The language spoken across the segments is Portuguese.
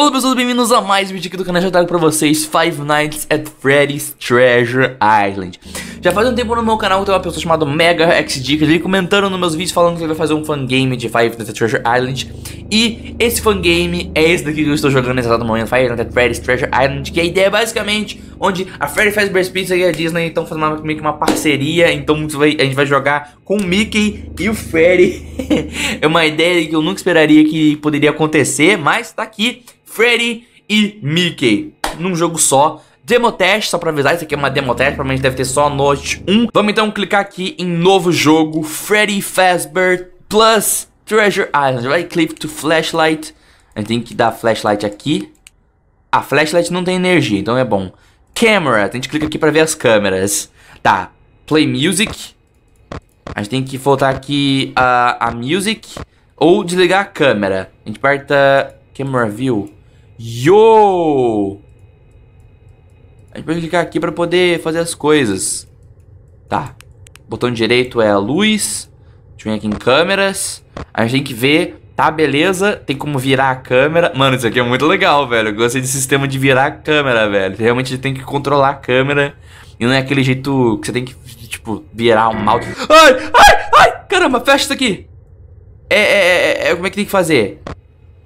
Olá pessoas, bem-vindos a mais um vídeo aqui do canal. Já trago pra vocês Five Nights at Freddy's Treasure Island. Já faz um tempo no meu canal tem uma pessoa chamada Mega X ele comentando nos meus vídeos falando que ele vai fazer um fangame de Five Nights at Treasure Island. E esse fangame é esse daqui que eu estou jogando nesse exato momento, Five Nights at Freddy's Treasure Island, que a ideia é basicamente onde a Freddy Fazbear's Pizza e a Disney estão fazendo uma, meio que uma parceria, então a gente vai jogar com o Mickey e o Freddy. é uma ideia que eu nunca esperaria que poderia acontecer, mas tá aqui, Freddy e Mickey, num jogo só. Demo teste só pra avisar, isso aqui é uma demo a provavelmente deve ter só Note 1. Vamos então clicar aqui em novo jogo, Freddy Fazbear Plus Treasure Island. Right click to flashlight. A gente tem que dar flashlight aqui. A flashlight não tem energia, então é bom. Camera, a gente clica aqui pra ver as câmeras. Tá, play music. A gente tem que voltar aqui a, a music ou desligar a câmera. A gente aperta camera view. Yo! A gente pode clicar aqui para poder fazer as coisas. Tá. Botão direito é a luz. A gente vem aqui em câmeras. A gente tem que ver, tá, beleza. Tem como virar a câmera. Mano, isso aqui é muito legal, velho. Eu gostei desse sistema de virar a câmera, velho. Você realmente tem que controlar a câmera. E não é aquele jeito que você tem que, tipo, virar o um mouse. Ai, ai, ai! Caramba, fecha isso aqui. É, é, é, é, é, como é que tem que fazer?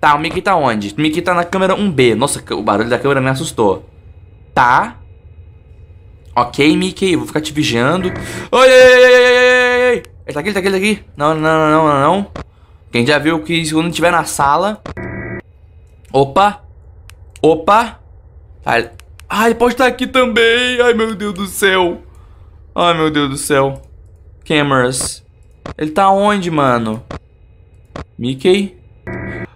Tá, o Mickey tá onde? O Mickey tá na câmera 1B. Nossa, o barulho da câmera me assustou. Tá. Ok, Mickey, vou ficar te vigiando. Oi, ei, ei, ei, ei, ei. Ele tá aqui, ele tá aqui, ele tá aqui. Não, não, não, não, não. Quem já viu que quando tiver na sala... Opa. Opa. Ai, ah, ele pode estar tá aqui também. Ai, meu Deus do céu. Ai, meu Deus do céu. Cameras. Ele tá onde, mano? Mickey?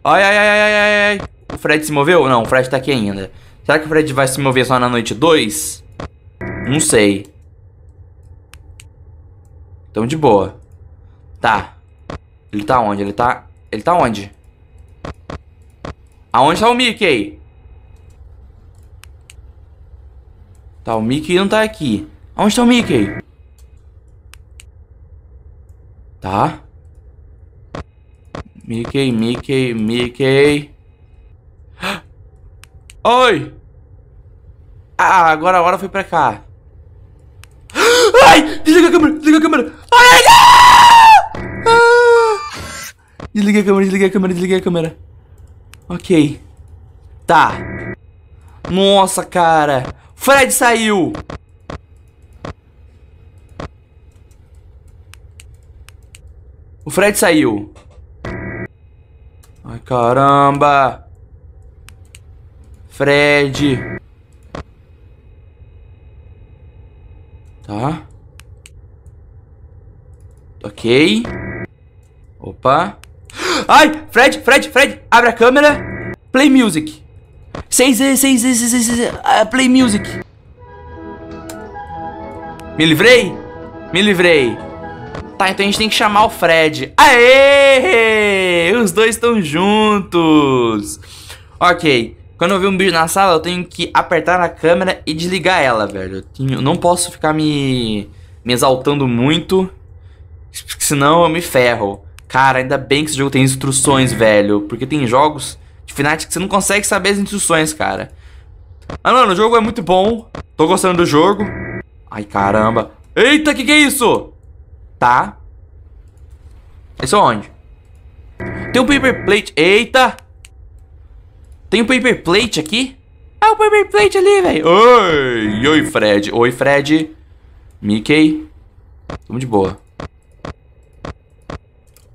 Ai, ai, ai, ai, ai, ai. O Fred se moveu? Não, o Fred tá aqui ainda. Será que o Fred vai se mover só na noite 2? Não sei. Tamo de boa. Tá. Ele tá onde? Ele tá... Ele tá onde? Aonde tá o Mickey? Tá, o Mickey não tá aqui. Aonde tá o Mickey? Tá. Mickey, Mickey, Mickey. Oi! Ah, agora a hora foi pra cá. Desliga a câmera, desliga a câmera. Ai! ai. Desliga a câmera, desliga a câmera, desliga a câmera. Ok. Tá. Nossa, cara. Fred saiu. O Fred saiu. Ai, caramba. Fred. Tá. Ok. Opa. Ai, Fred, Fred, Fred, abre a câmera. Play music. 6 6 6 6 Play music. Me livrei? Me livrei. Tá, então a gente tem que chamar o Fred. Aê! Os dois estão juntos. Ok. Quando eu vi um bicho na sala, eu tenho que apertar na câmera e desligar ela, velho. eu não posso ficar me, me exaltando muito. Porque senão eu me ferro. Cara, ainda bem que esse jogo tem instruções, velho. Porque tem jogos de Fnatic que você não consegue saber as instruções, cara. Ah, mano, o jogo é muito bom. Tô gostando do jogo. Ai, caramba. Eita, que que é isso? Tá. Isso é onde? Tem um paper plate. Eita. Tem um paper plate aqui? Ah, o um paper plate ali, velho. Oi, oi, Fred. Oi, Fred. Mickey. Tamo de boa.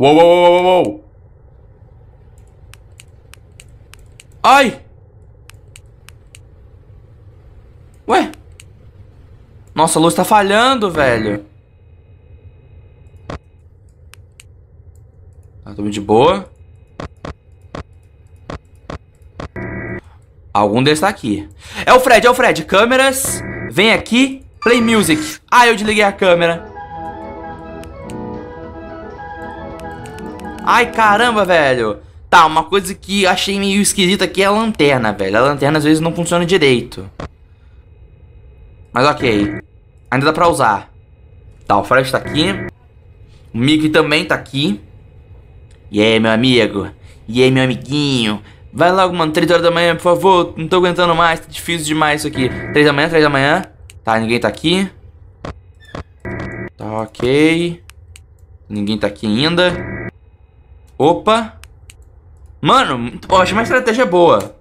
Uou, uou, uou, uou, uou. Ai! Ué? Nossa, a luz tá falhando, velho. Tá ah, tudo de boa. Algum deles tá aqui. É o Fred, é o Fred. Câmeras. Vem aqui. Play music. Ah, eu desliguei a câmera. Ai, caramba, velho. Tá, uma coisa que achei meio esquisita aqui é a lanterna, velho. A lanterna às vezes não funciona direito. Mas ok. Ainda dá pra usar. Tá, o Fred tá aqui. O Mickey também tá aqui. E aí, meu amigo? E aí, meu amiguinho? Vai logo, mano. 3 horas da manhã, por favor. Não tô aguentando mais. Tá difícil demais isso aqui. 3 da manhã, 3 da manhã. Tá, ninguém tá aqui. Tá ok. Ninguém tá aqui ainda. Opa. Mano, eu achei uma estratégia é boa.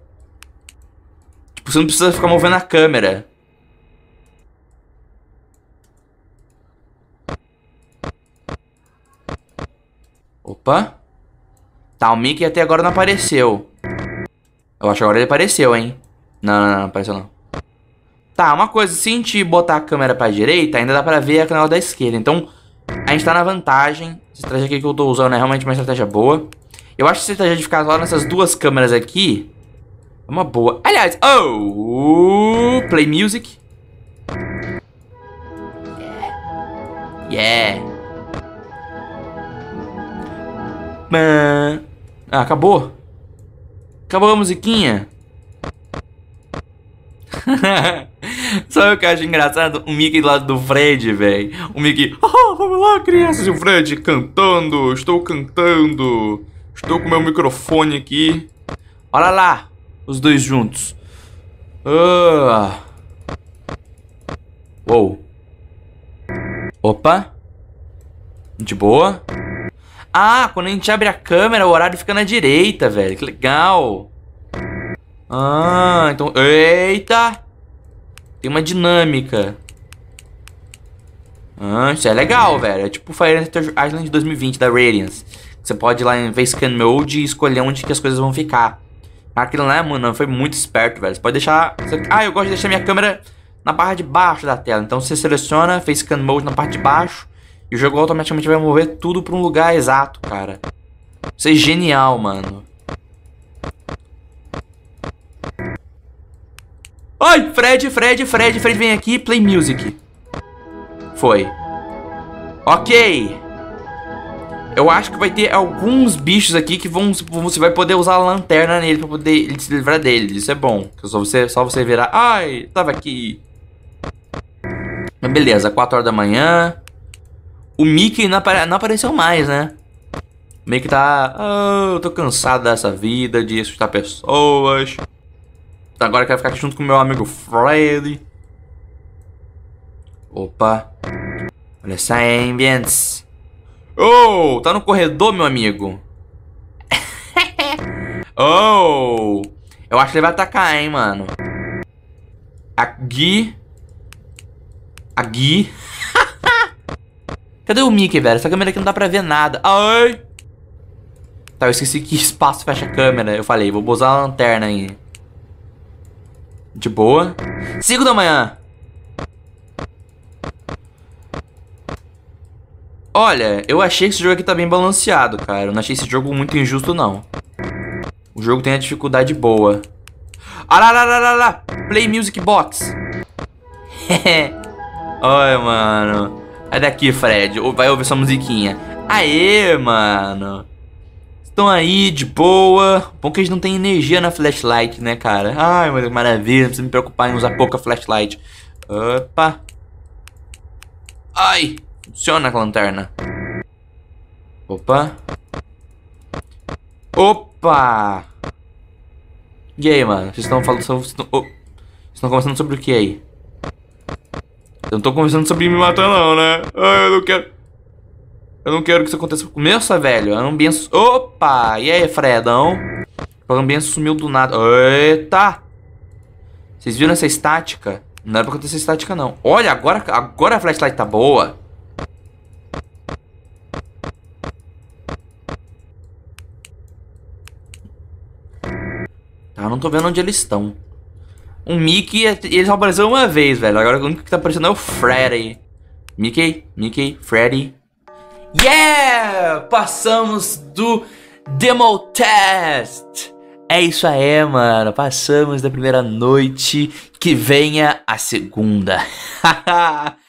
Tipo, você não precisa ficar movendo a câmera. Opa. Tá, o Mickey até agora não apareceu. Eu acho que agora ele apareceu, hein. Não, não, não, não apareceu não. Tá, uma coisa, se a gente botar a câmera pra direita, ainda dá pra ver a canela da esquerda. Então, a gente tá na vantagem. Essa estratégia aqui que eu tô usando é realmente uma estratégia boa. Eu acho que essa estratégia de ficar lá nessas duas câmeras aqui é uma boa. Aliás, oh! Play music. Yeah. Yeah. Ah, acabou. Acabou a musiquinha. Só o que eu acho engraçado? O Mickey do lado do Fred, velho. O Mickey, oh, vamos lá, crianças. E o Fred cantando, estou cantando. Estou com meu microfone aqui. Olha lá, os dois juntos. Uh. Uou. Opa. De boa. Ah, quando a gente abre a câmera, o horário fica na direita, velho. Que legal. Ah, então... Eita! Tem uma dinâmica. Ah, isso é legal, velho. É tipo Fire Emblem Island 2020 da Radiance. Você pode ir lá em Facecam Mode e escolher onde que as coisas vão ficar. Aquilo lá, mano, foi muito esperto, velho. Você pode deixar... Ah, eu gosto de deixar minha câmera na barra de baixo da tela. Então você seleciona Facecam Mode na parte de baixo e o jogo automaticamente vai mover tudo para um lugar exato, cara. Isso é genial, mano. Ai, Fred, Fred, Fred, Fred, vem aqui, play music. Foi. Ok. Eu acho que vai ter alguns bichos aqui que vão, você vai poder usar a lanterna nele pra poder se livrar deles. Isso é bom. Só você, só você virar... Ai, tava aqui. Mas beleza, 4 horas da manhã. O Mickey não, apare não apareceu mais, né? O Mickey tá... Oh, eu tô cansado dessa vida de assustar pessoas. Agora eu quero ficar aqui junto com meu amigo Freddy. Opa. Olha essa ambience. Oh, tá no corredor, meu amigo. oh. Eu acho que ele vai atacar, hein, mano. Aqui. Aqui. Cadê o Mickey, velho? Essa câmera aqui não dá pra ver nada. Ai. Tá, eu esqueci que espaço fecha a câmera. Eu falei, vou usar a lanterna aí. De boa. 5 da manhã. Olha, eu achei que esse jogo aqui tá bem balanceado, cara. Eu não achei esse jogo muito injusto, não. O jogo tem a dificuldade boa. Ararararara! Play Music Box. Oi, mano. Sai daqui, Fred. Vai ouvir sua musiquinha. Aê, mano. Estão aí de boa. Bom que eles não têm energia na flashlight, né, cara? Ai, mas maravilha. Não precisa me preocupar em usar pouca flashlight. Opa. Ai. Funciona a lanterna. Opa. Opa. E aí, mano? Vocês estão falando sobre... Vocês estão oh. conversando sobre o que aí? Eu não tô conversando sobre me matar, não, né? Ai, eu não quero... Eu não quero que isso aconteça comigo. começo, velho, a ambiência... Opa! E aí, Fredão? A ambiência sumiu do nada. Eita! Vocês viram essa estática? Não era pra acontecer estática, não. Olha, agora, agora a flashlight tá boa. Tá, não tô vendo onde eles estão. O Mickey, ele só apareceu uma vez, velho. Agora o único que tá aparecendo é o Freddy. Mickey, Mickey, Freddy. Yeah! Passamos do Demo Test! É isso aí, mano. Passamos da primeira noite. Que venha a segunda.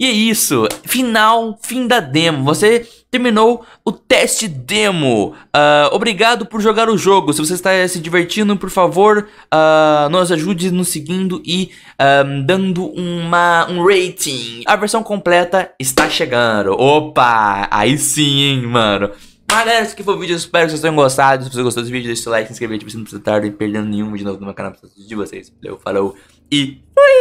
E é isso, final, fim da demo, você terminou o teste demo. Uh, obrigado por jogar o jogo, se você está se divertindo, por favor, uh, nos ajude nos seguindo e um, ah, dando uma, um rating. A versão completa está chegando, opa, aí sim, hein, mano. Mas galera, esse aqui foi o vídeo, espero que vocês tenham gostado. Se você gostou do vídeo, deixa o seu like, se inscreve, ativa o sininho pra você não nenhum vídeo novo no meu canal. de vocês, valeu, falou e fui!